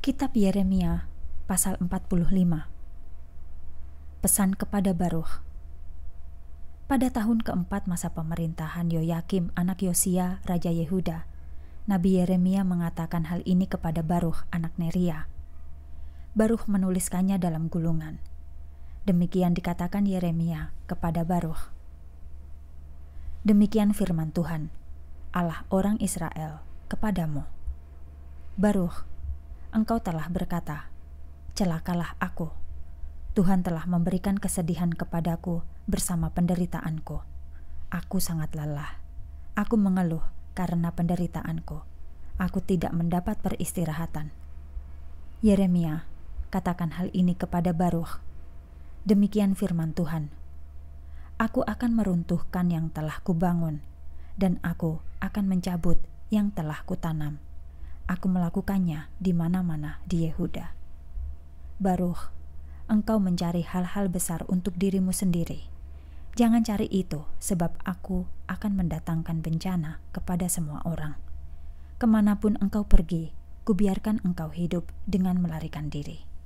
Kitab Yeremia pasal 45 Pesan kepada Baruch Pada tahun keempat masa pemerintahan Yoyakim anak Yosia Raja Yehuda Nabi Yeremia mengatakan hal ini kepada Baruch anak Neria Baruch menuliskannya dalam gulungan Demikian dikatakan Yeremia kepada Baruch Demikian firman Tuhan Allah orang Israel kepadamu Baruch engkau telah berkata, Celakalah aku. Tuhan telah memberikan kesedihan kepadaku bersama penderitaanku. Aku sangat lelah. Aku mengeluh karena penderitaanku. Aku tidak mendapat peristirahatan. Yeremia, katakan hal ini kepada Baruch. Demikian firman Tuhan. Aku akan meruntuhkan yang telah kubangun, dan aku akan mencabut yang telah kutanam aku melakukannya di mana-mana di Yehuda. Baruch, engkau mencari hal-hal besar untuk dirimu sendiri. Jangan cari itu, sebab aku akan mendatangkan bencana kepada semua orang. Kemanapun engkau pergi, kubiarkan engkau hidup dengan melarikan diri.